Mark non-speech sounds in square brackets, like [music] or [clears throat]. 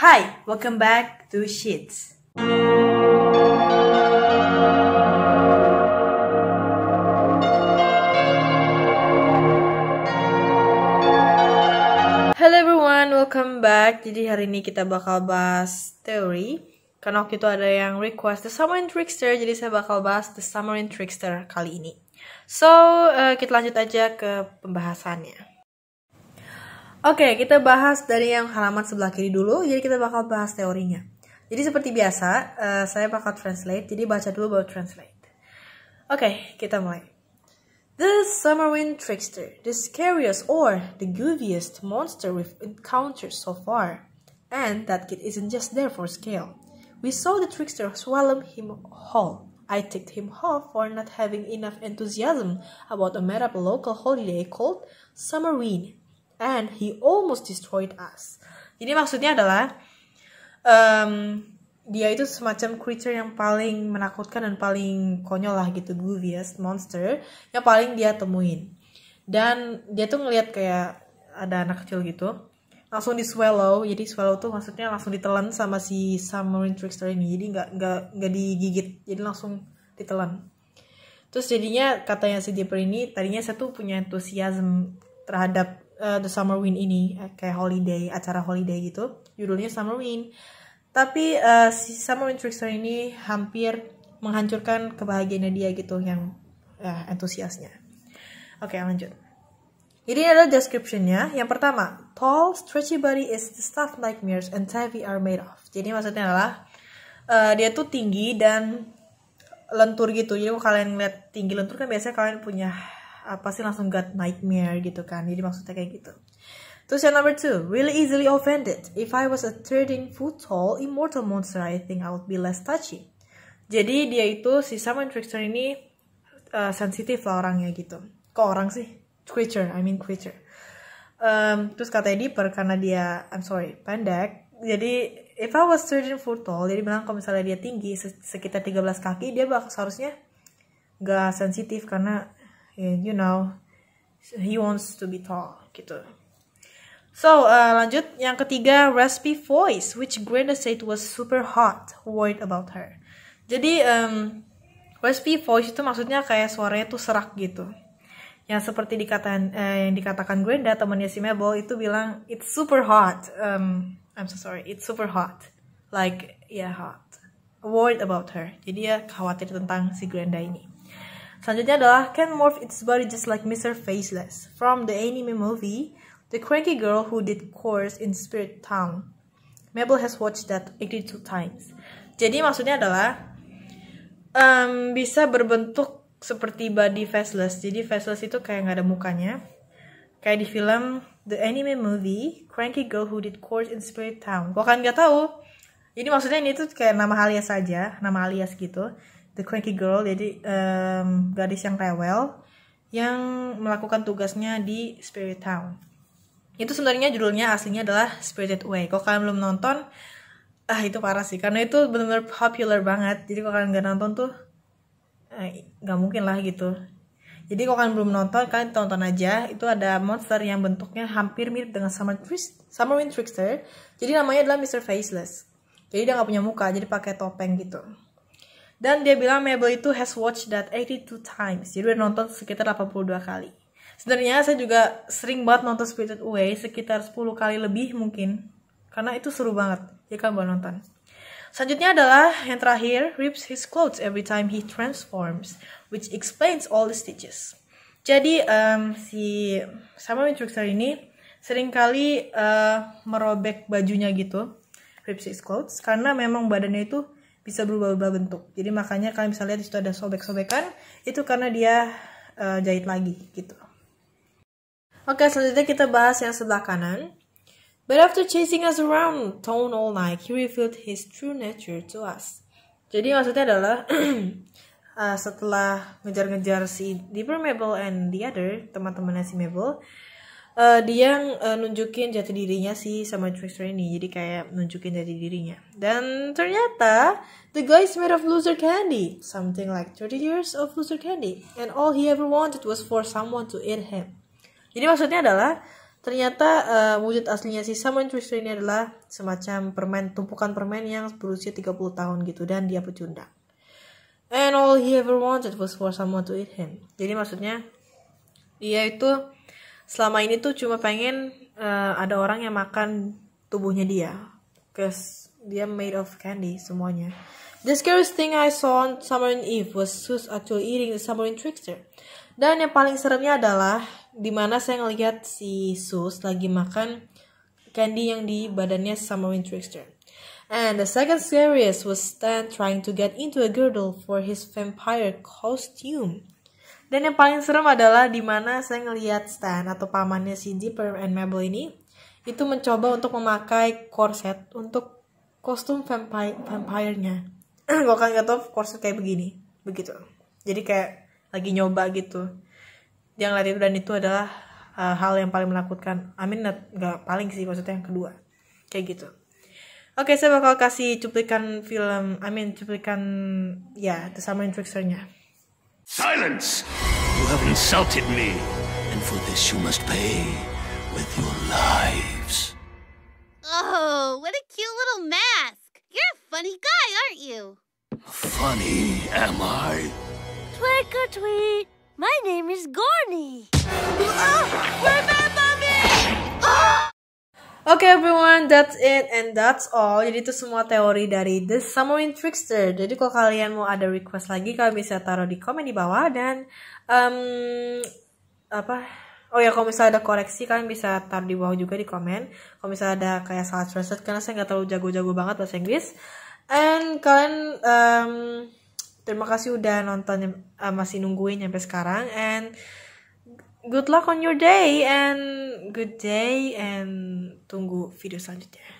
Hi, welcome back to Sheets. Hello everyone, welcome back. Jadi hari ini kita bakal bahas teori. Karena waktu itu ada yang request The Summer in Trickster, jadi saya bakal bahas The Summer in Trickster kali ini. So, uh, kita lanjut aja ke pembahasannya. Oke, okay, kita bahas dari yang halaman sebelah kiri dulu. Jadi kita bakal bahas teorinya. Jadi seperti biasa, uh, saya bakal translate. Jadi baca dulu baru translate. Oke, okay, kita mulai. The summer wind Trickster, the scariest or the goofiest monster we've encountered so far. And that kid isn't just there for scale. We saw the trickster swallow him whole. I ticked him off for not having enough enthusiasm about a made-up local holiday called summer wind and he almost destroyed us. Jadi maksudnya adalah um, dia itu semacam creature yang paling menakutkan dan paling konyol lah gitu, goofiest monster yang paling dia temuin. Dan dia tuh ngelihat kayak ada anak kecil gitu, langsung di swallow. Jadi swallow tuh maksudnya langsung ditelan sama si submarine trickster ini. Jadi nggak nggak nggak digigit, jadi langsung ditelan. Terus jadinya katanya si Dipper ini tadinya saya tuh punya antusiasme terhadap Eh, the Summer Wind ini eh, kayak holiday acara holiday gitu judulnya Summer Wind tapi uh, si Summer Wind Trickster ini hampir menghancurkan kebahagiaannya dia gitu yang uh, entusiasnya oke okay, lanjut jadi ini adalah descriptionnya. Yang pertama, tall, stretchy body is the stuff nightmares and heavy are made of. Jadi maksudnya adalah uh, dia tuh tinggi dan lentur gitu. Jadi kalau kalian lihat tinggi lentur kan biasanya kalian punya apa uh, sih langsung got nightmare gitu kan jadi maksudnya kayak gitu Terus yang number two, really easily offended. If I was a trading foot tall immortal monster, I think I would be less touchy. Jadi dia itu si Simon Trickster ini uh, sensitif lah orangnya gitu. Kok orang sih? Creature, I mean creature. Um, terus katanya deeper karena dia, I'm sorry, pendek. Jadi if I was trading foot tall, jadi bilang kalau misalnya dia tinggi sekitar 13 kaki, dia bakal seharusnya gak sensitif karena and you know he wants to be tall gitu. So, uh, lanjut yang ketiga, raspy voice, which Greta said was super hot, worried about her. Jadi, um, raspy voice itu maksudnya kayak suaranya tuh serak gitu. Yang seperti dikatakan eh, yang dikatakan Grenda temannya si Mabel itu bilang it's super hot. Um, I'm so sorry, it's super hot. Like yeah hot. Worried about her. Jadi ya khawatir tentang si Grenda ini. Selanjutnya adalah can morph its body just like Mr. Faceless from the anime movie The Cranky Girl Who Did Course in Spirit Town. Mabel has watched that 82 times. Jadi maksudnya adalah um, bisa berbentuk seperti body faceless. Jadi faceless itu kayak nggak ada mukanya. Kayak di film The Anime Movie Cranky Girl Who Did Course in Spirit Town. Gua kan nggak tahu. Ini maksudnya ini tuh kayak nama alias saja, nama alias gitu the cranky girl jadi um, gadis yang rewel yang melakukan tugasnya di Spirit Town itu sebenarnya judulnya aslinya adalah Spirited Away kalau kalian belum nonton ah itu parah sih karena itu benar-benar popular banget jadi kalau kalian nggak nonton tuh eh, nggak eh, mungkin lah gitu jadi kalau kalian belum nonton, kalian tonton aja. Itu ada monster yang bentuknya hampir mirip dengan Summer, Summer Wind Trickster. Jadi namanya adalah Mr. Faceless. Jadi dia nggak punya muka, jadi pakai topeng gitu. Dan dia bilang Mabel itu has watched that 82 times. Jadi udah nonton sekitar 82 kali. Sebenarnya saya juga sering banget nonton Spirited Away sekitar 10 kali lebih mungkin. Karena itu seru banget. Ya kan buat nonton. Selanjutnya adalah yang terakhir, rips his clothes every time he transforms, which explains all the stitches. Jadi um, si sama Winchester ini sering uh, eh, merobek bajunya gitu, rips his clothes, karena memang badannya itu bisa berubah-ubah bentuk. Jadi makanya kalian bisa lihat di situ ada sobek-sobekan, itu karena dia uh, jahit lagi gitu. Oke, selanjutnya kita bahas yang sebelah kanan. But after chasing us around town all night, he revealed his true nature to us. Jadi maksudnya adalah uh, [clears throat] setelah ngejar-ngejar si Deeper Mabel and the other teman-temannya si Mabel, uh, dia uh, nunjukin jati dirinya sih sama Trickster ini jadi kayak nunjukin jati dirinya dan ternyata the guy is made of loser candy something like 30 years of loser candy and all he ever wanted was for someone to eat him jadi maksudnya adalah ternyata uh, wujud aslinya si Simon Trickster ini adalah semacam permen tumpukan permen yang berusia 30 tahun gitu dan dia pecundang and all he ever wanted was for someone to eat him jadi maksudnya dia itu selama ini tuh cuma pengen uh, ada orang yang makan tubuhnya dia cause dia made of candy semuanya the scariest thing I saw on Submarine Eve was Sus actually eating the Submarine Trickster dan yang paling seremnya adalah dimana saya ngeliat si Sus lagi makan candy yang di badannya in Trickster and the second scariest was Stan trying to get into a girdle for his vampire costume dan yang paling serem adalah di mana saya ngelihat Stan atau pamannya Cindy, Perm and Mabel ini itu mencoba untuk memakai korset untuk kostum vampire vampirnya. [clears throat] kan gak tau korset kayak begini, begitu. Jadi kayak lagi nyoba gitu. Yang lari dan itu adalah uh, hal yang paling menakutkan. I Amin mean, nggak paling sih maksudnya yang kedua. Kayak gitu. Oke, okay, saya bakal kasih cuplikan film, I mean cuplikan ya, The Summoning nya Silence! You have insulted me, and for this you must pay with your lives. Oh, what a cute little mask! You're a funny guy, aren't you? Funny, am I? Twinkle tweet! My name is Gorny! Ah, remember! Oke okay, everyone, that's it and that's all. Jadi itu semua teori dari The Submarine Trickster. Jadi kalau kalian mau ada request lagi, kalian bisa taruh di komen di bawah dan um, apa? Oh ya, kalau misalnya ada koreksi, kalian bisa taruh di bawah juga di komen. Kalau misalnya ada kayak salah translate, karena saya nggak terlalu jago-jago banget bahasa Inggris. And kalian um, terima kasih udah nonton uh, eh, masih nungguin sampai sekarang and good luck on your day and good day and tunggu video selanjutnya.